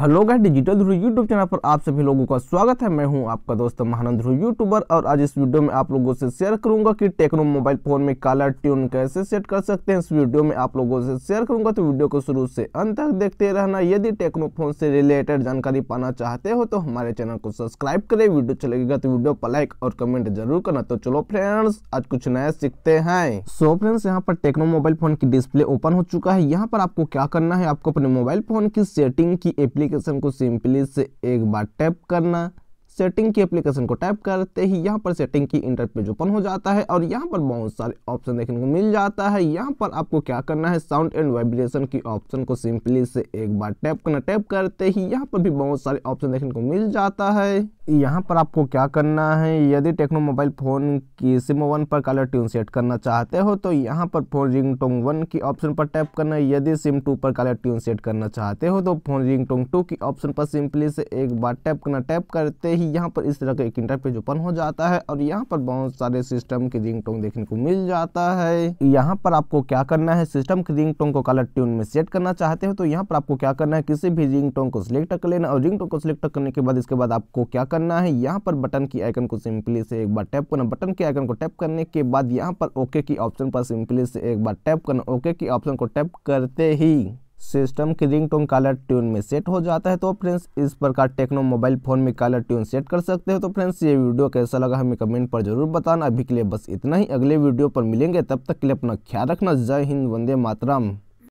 hello guys digital Dhruv YouTube channel पर आप सभी लोगों का स्वागत है मैं हूं आपका दोस्त महानंद ध्रुव यूट्यूबर और आज इस वीडियो में आप लोगों से शेयर करूंगा कि टेक्नो मोबाइल फोन में कलर ट्यून कैसे सेट कर सकते हैं इस वीडियो में आप लोगों से शेयर करूंगा तो वीडियो को शुरू से अंत तक देखते रहना यदि टेक्नो फोन से रिलेटेड जानकारी पाना चाहते हो तो हमारे चैनल को सब्सक्राइब करें वीडियो चलेगा अच्छा तो वीडियो पर लाइक और कमेंट जरूर करना तो चलो फ्रेंड्स आज कुछ नया सीखते हैं सो फ्रेंड्स यहाँ पर टेक्नो मोबाइल फोन की डिस्प्ले ओपन हो चुका है यहाँ पर आपको क्या करना है आपको अपने मोबाइल फोन की सेटिंग की एप्लीकेशन एप्लीकेशन को सिंपली से एक बार टैप करना सेटिंग की एप्लीकेशन को टाइप करते ही यहाँ पर सेटिंग की इंटरपेज ओपन हो जाता है और यहाँ पर बहुत सारे ऑप्शन देखने को मिल जाता है यहाँ पर आपको क्या करना है साउंड एंड वाइब्रेशन की ऑप्शन को सिंपली से एक बार टैप करना टैप करते ही यहाँ पर भी बहुत सारे ऑप्शन देखने को मिल जाता है यहाँ पर आपको क्या करना है यदि टेक्नो मोबाइल फ़ोन की सिम वन पर कलर ट्यून सेट करना चाहते हो तो यहाँ पर फोन रिंग टोंग वन की ऑप्शन पर टैप करना है यदि सिम टू पर कलर ट्यून सेट करना चाहते हो तो फोन रिंग टोंग टू की ऑप्शन पर सिंपली से एक बार टैप करना टैप करते ही यहाँ पर इस तरह का एक इंटरफेस ओपन हो जाता है और यहाँ पर बहुत सारे सिस्टम की रिंग टोंग देखने को मिल जाता है यहाँ पर आपको क्या करना है सिस्टम की रिंग टोंग को कलर ट्यून में सेट करना चाहते हो तो यहाँ पर आपको क्या करना है किसी भी रिंग टोंग को सिलेक्ट कर लेना और रिंग टोंग को सिलेक्ट करने के बाद इसके बाद आपको क्या करना है यहाँ पर बटन की आइकन को सिंपली से एक बार टैप करना बटन के आइकन को टैप करने के बाद यहाँ पर ओके की ऑप्शन पर सिंपली से एक बार टैप करना ओके की ऑप्शन को टैप करते ही सिस्टम की रिंगटोन कालर ट्यून में सेट हो जाता है तो फ्रेंड्स इस प्रकार टेक्नो मोबाइल फ़ोन में कालर ट्यून सेट कर सकते हो तो फ्रेंड्स ये वीडियो कैसा लगा हमें कमेंट पर जरूर बताना अभी के लिए बस इतना ही अगले वीडियो पर मिलेंगे तब तक के लिए अपना ख्याल रखना जय हिंद वंदे मातरम